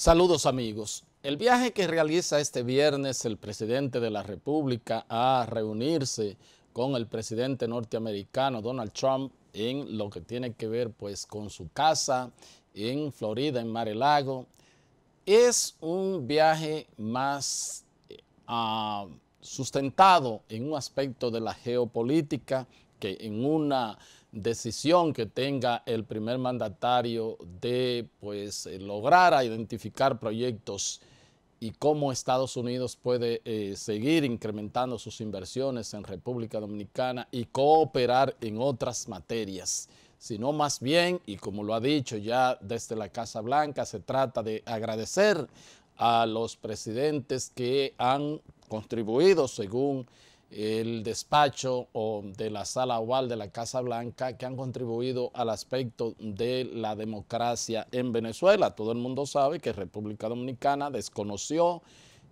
Saludos amigos. El viaje que realiza este viernes el presidente de la República a reunirse con el presidente norteamericano Donald Trump en lo que tiene que ver pues con su casa en Florida, en Mar Lago, es un viaje más eh, ah, sustentado en un aspecto de la geopolítica que en una decisión que tenga el primer mandatario de pues, eh, lograr identificar proyectos y cómo Estados Unidos puede eh, seguir incrementando sus inversiones en República Dominicana y cooperar en otras materias, sino más bien, y como lo ha dicho ya desde la Casa Blanca, se trata de agradecer a los presidentes que han contribuido, según el despacho o de la sala oval de la Casa Blanca que han contribuido al aspecto de la democracia en Venezuela. Todo el mundo sabe que República Dominicana desconoció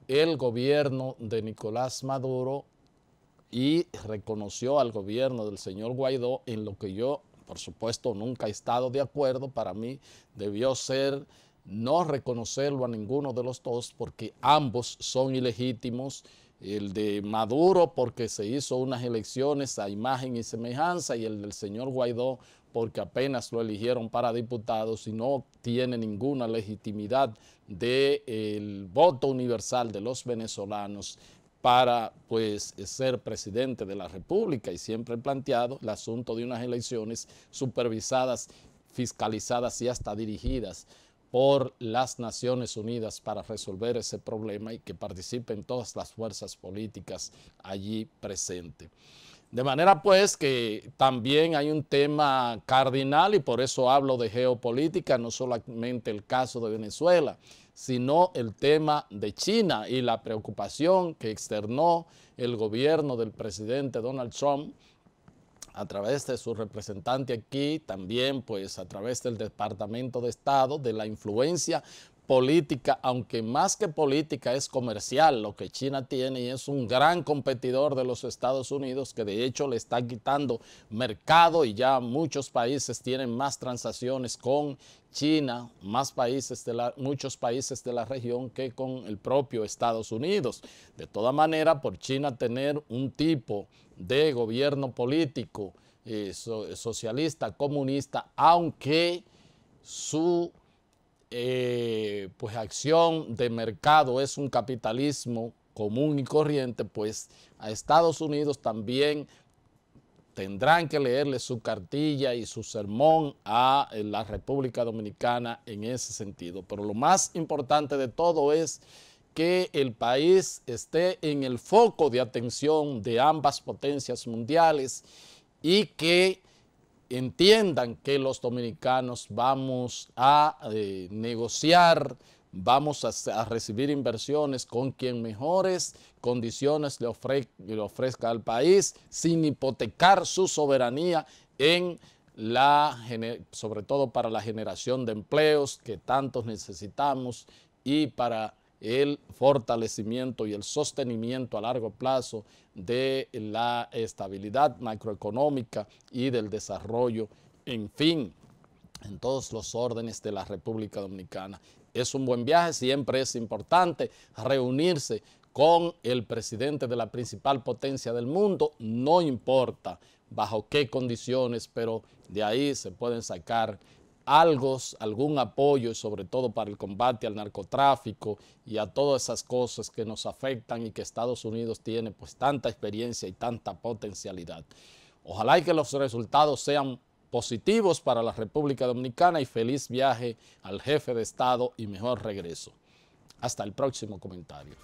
el gobierno de Nicolás Maduro y reconoció al gobierno del señor Guaidó en lo que yo, por supuesto, nunca he estado de acuerdo. Para mí debió ser no reconocerlo a ninguno de los dos porque ambos son ilegítimos el de Maduro porque se hizo unas elecciones a imagen y semejanza y el del señor Guaidó porque apenas lo eligieron para diputados y no tiene ninguna legitimidad del voto universal de los venezolanos para pues ser presidente de la República y siempre he planteado el asunto de unas elecciones supervisadas, fiscalizadas y hasta dirigidas por las Naciones Unidas para resolver ese problema y que participen todas las fuerzas políticas allí presentes. De manera pues que también hay un tema cardinal y por eso hablo de geopolítica, no solamente el caso de Venezuela, sino el tema de China y la preocupación que externó el gobierno del presidente Donald Trump a través de su representante aquí, también pues a través del Departamento de Estado, de la influencia política, aunque más que política es comercial, lo que China tiene y es un gran competidor de los Estados Unidos que de hecho le está quitando mercado y ya muchos países tienen más transacciones con China, más países de muchos países de la región que con el propio Estados Unidos. De toda manera, por China tener un tipo de gobierno político eh, socialista, comunista, aunque su eh, pues acción de mercado es un capitalismo común y corriente, pues a Estados Unidos también tendrán que leerle su cartilla y su sermón a eh, la República Dominicana en ese sentido. Pero lo más importante de todo es que el país esté en el foco de atención de ambas potencias mundiales y que entiendan que los dominicanos vamos a eh, negociar, vamos a, recibir inversiones con quien mejores condiciones le, le ofrezca al país, sin hipotecar su soberanía en la, sobre todo para la generación de empleos que tantos necesitamos y para el fortalecimiento y el sostenimiento a largo plazo de la estabilidad macroeconómica y del desarrollo, en fin, en todos los órdenes de la República Dominicana. Es un buen viaje, siempre es importante reunirse con el presidente de la principal potencia del mundo, no importa bajo qué condiciones, pero de ahí se pueden sacar algo, algún apoyo, y sobre todo para el combate al narcotráfico y a todas esas cosas que nos afectan y que Estados Unidos tiene pues tanta experiencia y tanta potencialidad. Ojalá y que los resultados sean positivos para la República Dominicana y feliz viaje al jefe de Estado y mejor regreso. Hasta el próximo comentario.